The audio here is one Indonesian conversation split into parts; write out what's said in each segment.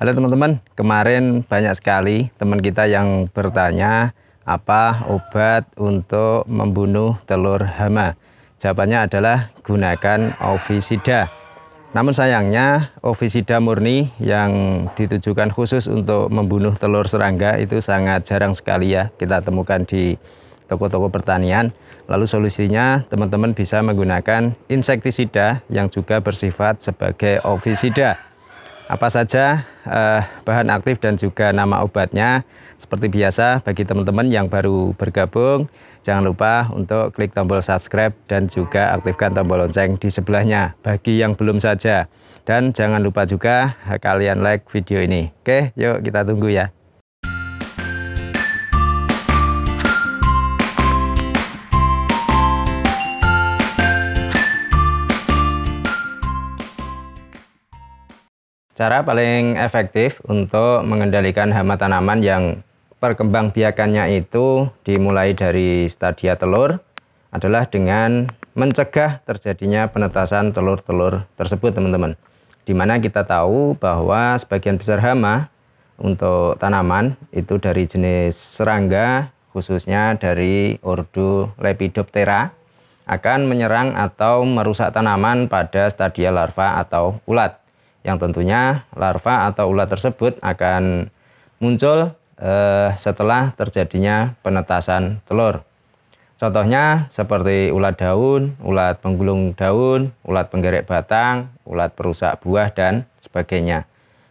Halo teman-teman, kemarin banyak sekali teman kita yang bertanya apa obat untuk membunuh telur hama. Jawabannya adalah gunakan ovisida. Namun sayangnya ovisida murni yang ditujukan khusus untuk membunuh telur serangga itu sangat jarang sekali ya kita temukan di toko-toko pertanian. Lalu solusinya teman-teman bisa menggunakan insektisida yang juga bersifat sebagai ovisida apa saja eh, bahan aktif dan juga nama obatnya. Seperti biasa bagi teman-teman yang baru bergabung, jangan lupa untuk klik tombol subscribe dan juga aktifkan tombol lonceng di sebelahnya bagi yang belum saja. Dan jangan lupa juga kalian like video ini. Oke, yuk kita tunggu ya. Cara paling efektif untuk mengendalikan hama tanaman yang perkembangbiakannya itu dimulai dari stadia telur adalah dengan mencegah terjadinya penetasan telur-telur tersebut, teman-teman. Dimana kita tahu bahwa sebagian besar hama untuk tanaman itu dari jenis serangga, khususnya dari ordo Lepidoptera, akan menyerang atau merusak tanaman pada stadia larva atau ulat yang tentunya larva atau ulat tersebut akan muncul eh, setelah terjadinya penetasan telur. Contohnya seperti ulat daun, ulat penggulung daun, ulat penggerek batang, ulat perusak buah dan sebagainya.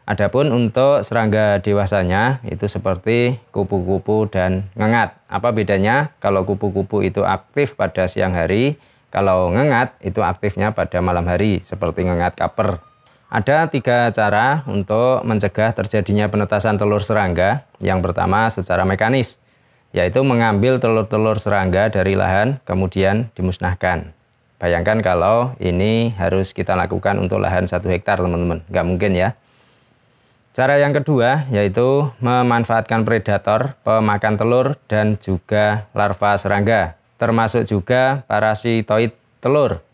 Adapun untuk serangga dewasanya itu seperti kupu-kupu dan ngengat. Apa bedanya? Kalau kupu-kupu itu aktif pada siang hari, kalau ngengat itu aktifnya pada malam hari seperti ngengat kaper. Ada tiga cara untuk mencegah terjadinya penetasan telur serangga. Yang pertama secara mekanis, yaitu mengambil telur-telur serangga dari lahan kemudian dimusnahkan. Bayangkan kalau ini harus kita lakukan untuk lahan satu hektar teman-teman, nggak mungkin ya. Cara yang kedua yaitu memanfaatkan predator, pemakan telur, dan juga larva serangga, termasuk juga parasitoid telur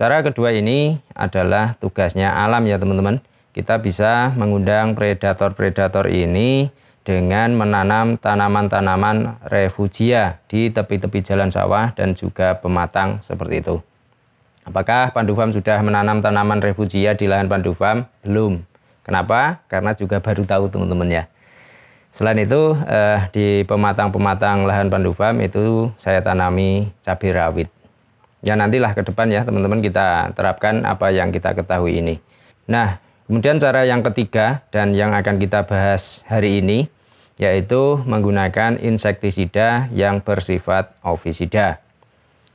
Cara kedua ini adalah tugasnya alam ya teman-teman. Kita bisa mengundang predator-predator ini dengan menanam tanaman-tanaman refugia di tepi-tepi jalan sawah dan juga pematang seperti itu. Apakah pandu farm sudah menanam tanaman refugia di lahan pandu farm Belum. Kenapa? Karena juga baru tahu teman-teman ya. Selain itu eh, di pematang-pematang lahan pandu farm itu saya tanami cabai rawit. Ya nantilah ke depan ya teman-teman kita terapkan apa yang kita ketahui ini. Nah, kemudian cara yang ketiga dan yang akan kita bahas hari ini yaitu menggunakan insektisida yang bersifat ovisida.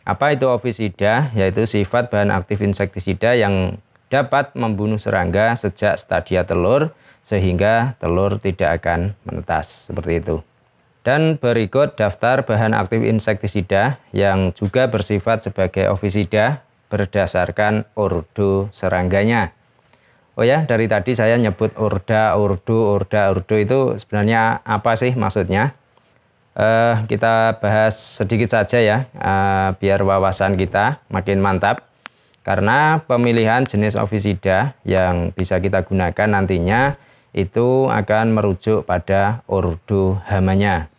Apa itu ovisida? Yaitu sifat bahan aktif insektisida yang dapat membunuh serangga sejak stadia telur sehingga telur tidak akan menetas. Seperti itu. Dan berikut daftar bahan aktif insektisida yang juga bersifat sebagai ovisida berdasarkan ordo serangganya. Oh ya, dari tadi saya nyebut orda, ordo, orda, ordo itu sebenarnya apa sih maksudnya? Eh, kita bahas sedikit saja ya, eh, biar wawasan kita makin mantap. Karena pemilihan jenis ovisida yang bisa kita gunakan nantinya itu akan merujuk pada ordo hamanya.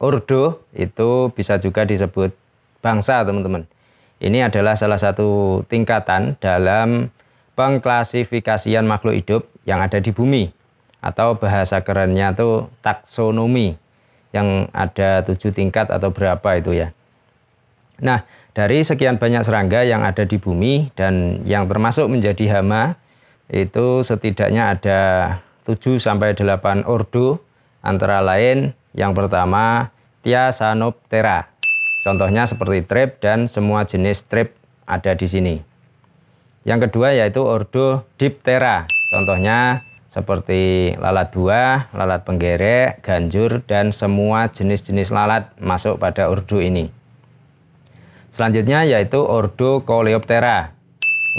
Urdu itu bisa juga disebut bangsa, teman-teman. Ini adalah salah satu tingkatan dalam pengklasifikasian makhluk hidup yang ada di bumi atau bahasa kerennya itu taksonomi yang ada tujuh tingkat atau berapa itu ya. Nah, dari sekian banyak serangga yang ada di bumi dan yang termasuk menjadi hama itu setidaknya ada 7 sampai 8 ordo antara lain yang pertama Sanoptera. Contohnya seperti trip dan semua jenis trip ada di sini. Yang kedua yaitu ordo Diptera. Contohnya seperti lalat buah, lalat penggerek, ganjur, dan semua jenis-jenis lalat masuk pada ordo ini. Selanjutnya yaitu ordo Coleoptera.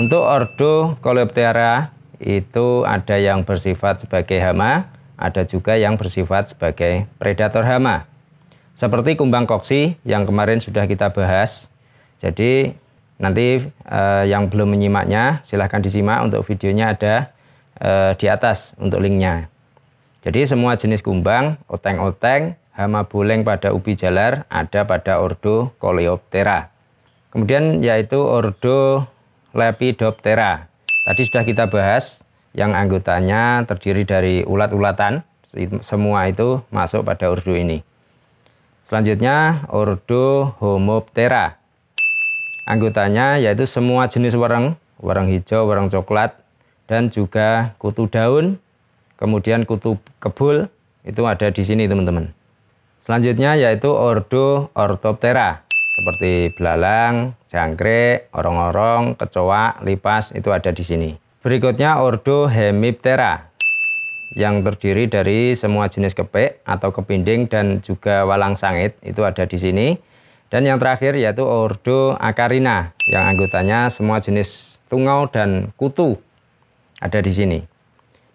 Untuk ordo Coleoptera itu ada yang bersifat sebagai hama, ada juga yang bersifat sebagai predator hama. Seperti kumbang koksi yang kemarin sudah kita bahas. Jadi nanti eh, yang belum menyimaknya silahkan disimak untuk videonya ada eh, di atas untuk linknya. Jadi semua jenis kumbang, oteng-oteng, hama buleng pada ubi jalar ada pada ordo Coleoptera. Kemudian yaitu ordo Lepidoptera. Tadi sudah kita bahas yang anggotanya terdiri dari ulat-ulatan. Semua itu masuk pada ordo ini. Selanjutnya ordo Homoptera. Anggotanya yaitu semua jenis wereng, wereng hijau, wereng coklat, dan juga kutu daun, kemudian kutu kebul, itu ada di sini teman-teman. Selanjutnya yaitu ordo Orthoptera, seperti belalang, jangkrik, orang-orang, kecoa, lipas, itu ada di sini. Berikutnya ordo Hemiptera, yang terdiri dari semua jenis kepek atau kepinding dan juga walang sangit itu ada di sini. Dan yang terakhir yaitu Ordo akarina yang anggotanya semua jenis tungau dan kutu ada di sini.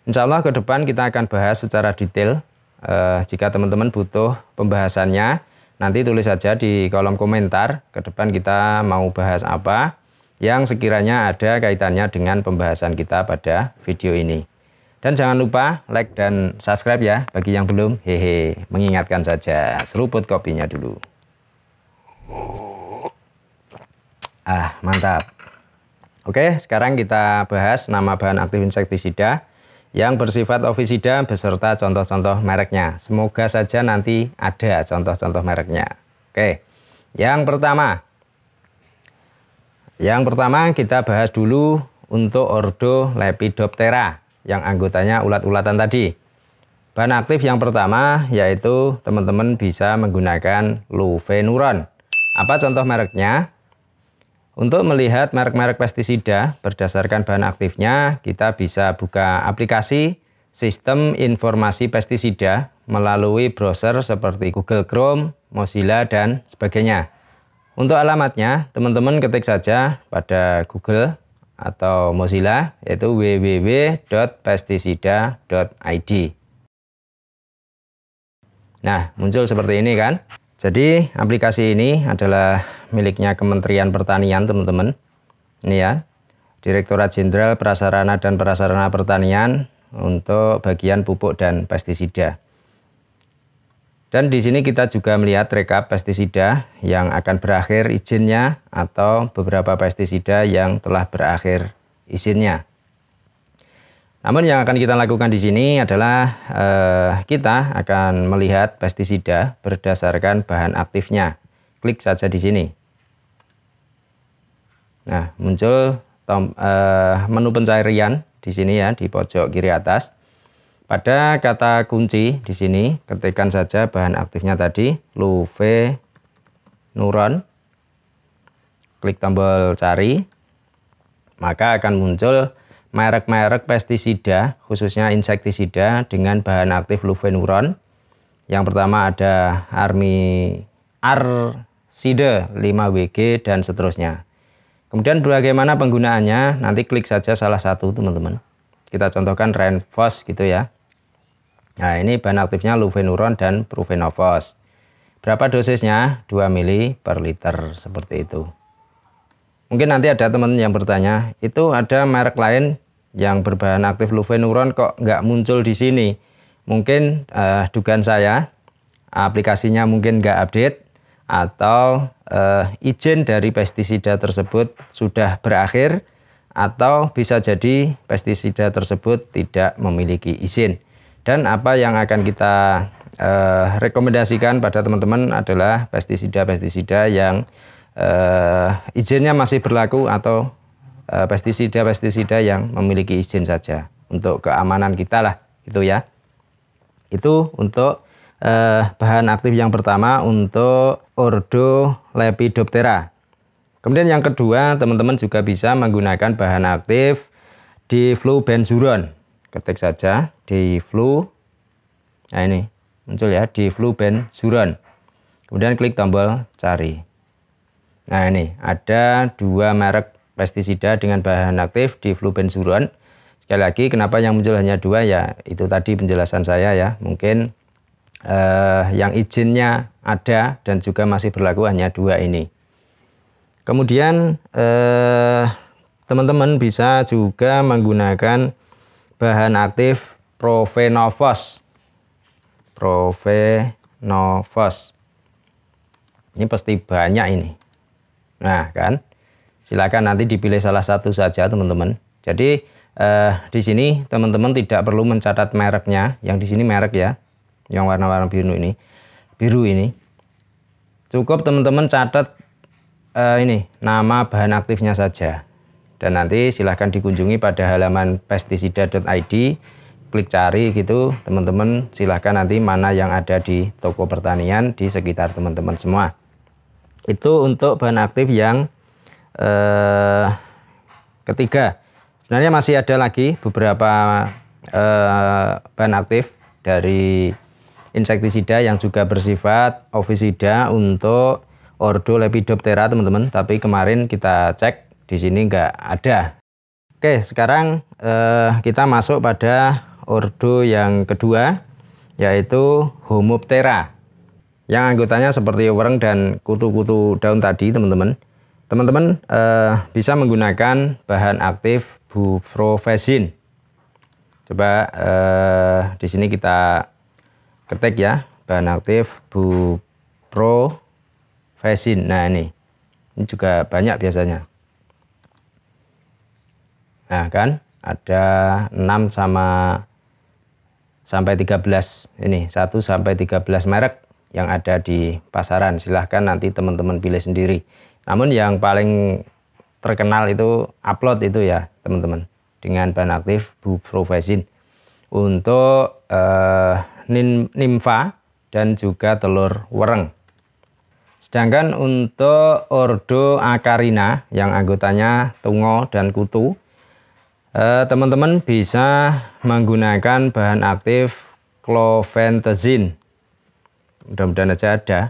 Insya Allah ke depan kita akan bahas secara detail. Eh, jika teman-teman butuh pembahasannya, nanti tulis saja di kolom komentar ke depan kita mau bahas apa yang sekiranya ada kaitannya dengan pembahasan kita pada video ini. Dan jangan lupa like dan subscribe ya bagi yang belum. Hehe, mengingatkan saja. Seruput kopinya dulu. Ah, mantap. Oke, sekarang kita bahas nama bahan aktif insektisida yang bersifat ovisida beserta contoh-contoh mereknya. Semoga saja nanti ada contoh-contoh mereknya. Oke. Yang pertama. Yang pertama kita bahas dulu untuk Ordo Lepidoptera yang anggotanya ulat-ulatan tadi. Bahan aktif yang pertama yaitu teman-teman bisa menggunakan luvenuron. Apa contoh mereknya? Untuk melihat merek-merek pestisida berdasarkan bahan aktifnya, kita bisa buka aplikasi Sistem Informasi Pestisida melalui browser seperti Google Chrome, Mozilla, dan sebagainya. Untuk alamatnya, teman-teman ketik saja pada Google atau Mozilla yaitu www.pestisida.id. Nah, muncul seperti ini kan? Jadi, aplikasi ini adalah miliknya Kementerian Pertanian, teman-teman. Ini ya. Direktorat Jenderal Prasarana dan Prasarana Pertanian untuk bagian pupuk dan pestisida. Dan di sini kita juga melihat rekap pestisida yang akan berakhir izinnya atau beberapa pestisida yang telah berakhir izinnya. Namun yang akan kita lakukan di sini adalah eh, kita akan melihat pestisida berdasarkan bahan aktifnya. Klik saja di sini. Nah, muncul tom, eh, menu pencarian di sini ya di pojok kiri atas. Pada kata kunci di sini, ketikkan saja bahan aktifnya tadi, luve Nuron. Klik tombol cari, maka akan muncul merek-merek pestisida, khususnya insektisida dengan bahan aktif lufenuron. Yang pertama ada Army Arside 5WG dan seterusnya. Kemudian bagaimana penggunaannya? Nanti klik saja salah satu teman-teman. Kita contohkan Renfos gitu ya. Nah, ini bahan aktifnya lufenuron dan provenofos. Berapa dosisnya? 2 mili per liter seperti itu. Mungkin nanti ada teman yang bertanya, itu ada merek lain yang berbahan aktif lufenuron kok nggak muncul di sini? Mungkin eh, dugaan saya aplikasinya mungkin nggak update atau eh, izin dari pestisida tersebut sudah berakhir atau bisa jadi pestisida tersebut tidak memiliki izin. Dan apa yang akan kita uh, rekomendasikan pada teman-teman adalah pestisida-pestisida yang uh, izinnya masih berlaku atau eh, pestisida-pestisida yang memiliki izin saja untuk keamanan kita lah, itu ya. Itu untuk uh, bahan aktif yang pertama untuk Ordo Lepidoptera. Kemudian yang kedua, teman-teman juga bisa menggunakan bahan aktif di benzuron ketik saja di flu nah ini muncul ya di flu benzuron kemudian klik tombol cari nah ini ada dua merek pestisida dengan bahan aktif di flu benzuron sekali lagi kenapa yang muncul hanya dua ya itu tadi penjelasan saya ya mungkin eh, yang izinnya ada dan juga masih berlaku hanya dua ini kemudian eh, teman-teman bisa juga menggunakan bahan aktif Provenovos. Provenovos. Ini pasti banyak ini. Nah, kan? Silakan nanti dipilih salah satu saja, teman-teman. Jadi, eh, di sini teman-teman tidak perlu mencatat mereknya. Yang di sini merek ya. Yang warna-warna biru ini. Biru ini. Cukup teman-teman catat eh, ini nama bahan aktifnya saja. Dan nanti silahkan dikunjungi pada halaman pestisida.id, klik cari gitu teman-teman silahkan nanti mana yang ada di toko pertanian di sekitar teman-teman semua. Itu untuk bahan aktif yang eh, ketiga. Sebenarnya masih ada lagi beberapa eh, bahan aktif dari insektisida yang juga bersifat ovisida untuk Ordo Lepidoptera teman-teman. Tapi kemarin kita cek di sini nggak ada. Oke, sekarang eh, kita masuk pada ordo yang kedua, yaitu Homoptera. Yang anggotanya seperti wereng dan kutu-kutu daun tadi, teman-teman. Teman-teman eh, bisa menggunakan bahan aktif buprofesin. Coba eh, di sini kita ketik ya, bahan aktif buprofesin. Nah ini, ini juga banyak biasanya. Nah, kan ada 6 sama sampai 13 ini 1 sampai 13 merek yang ada di pasaran. Silahkan nanti teman-teman pilih sendiri. Namun yang paling terkenal itu upload itu ya teman-teman dengan bahan aktif buprofesin untuk eh, nimfa dan juga telur wereng. Sedangkan untuk ordo akarina yang anggotanya tungo dan kutu Eh, teman-teman bisa menggunakan bahan aktif clofentazin. Mudah-mudahan aja ada.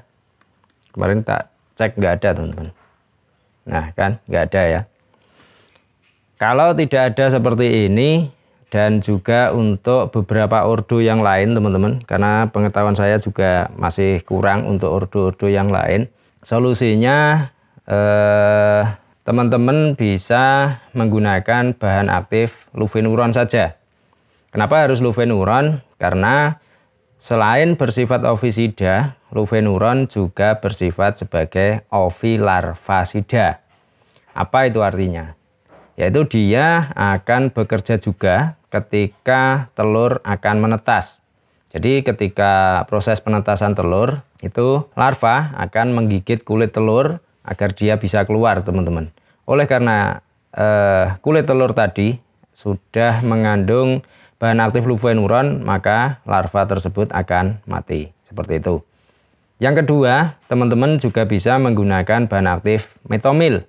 Kemarin tak cek nggak ada teman-teman. Nah kan nggak ada ya. Kalau tidak ada seperti ini dan juga untuk beberapa ordo yang lain teman-teman karena pengetahuan saya juga masih kurang untuk ordo-ordo yang lain solusinya eh, teman-teman bisa menggunakan bahan aktif lufenuron saja. Kenapa harus lufenuron? Karena selain bersifat ovisida, lufenuron juga bersifat sebagai ovilarvasida. Apa itu artinya? Yaitu dia akan bekerja juga ketika telur akan menetas. Jadi ketika proses penetasan telur, itu larva akan menggigit kulit telur agar dia bisa keluar teman-teman. Oleh karena eh, kulit telur tadi sudah mengandung bahan aktif luvenuron, maka larva tersebut akan mati. Seperti itu. Yang kedua, teman-teman juga bisa menggunakan bahan aktif metomil.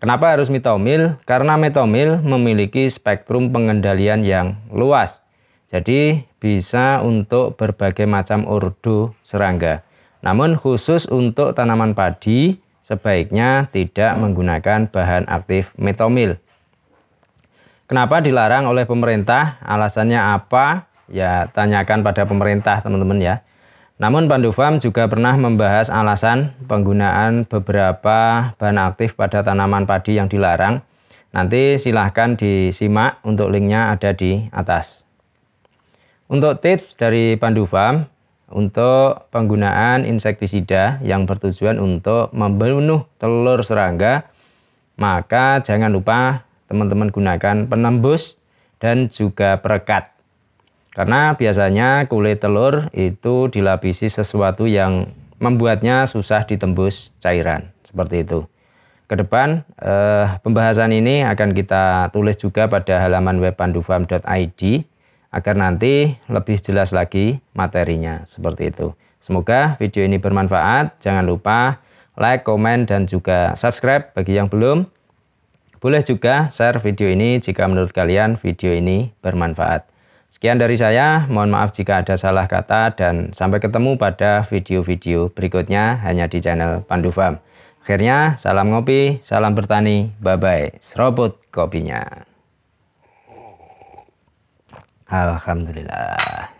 Kenapa harus metomil? Karena metomil memiliki spektrum pengendalian yang luas. Jadi bisa untuk berbagai macam ordo serangga. Namun khusus untuk tanaman padi sebaiknya tidak menggunakan bahan aktif metomil. Kenapa dilarang oleh pemerintah? Alasannya apa? Ya, tanyakan pada pemerintah, teman-teman ya. Namun Farm juga pernah membahas alasan penggunaan beberapa bahan aktif pada tanaman padi yang dilarang. Nanti silahkan disimak untuk linknya ada di atas. Untuk tips dari Farm, untuk penggunaan insektisida yang bertujuan untuk membunuh telur serangga, maka jangan lupa teman-teman gunakan penembus dan juga perekat. Karena biasanya kulit telur itu dilapisi sesuatu yang membuatnya susah ditembus cairan, seperti itu. Kedepan eh, pembahasan ini akan kita tulis juga pada halaman web pandufarm.id agar nanti lebih jelas lagi materinya seperti itu. Semoga video ini bermanfaat. Jangan lupa like, komen, dan juga subscribe bagi yang belum. Boleh juga share video ini jika menurut kalian video ini bermanfaat. Sekian dari saya, mohon maaf jika ada salah kata dan sampai ketemu pada video-video berikutnya hanya di channel Pandu Farm. Akhirnya, salam ngopi, salam bertani, bye-bye, serobot kopinya. Alhamdulillah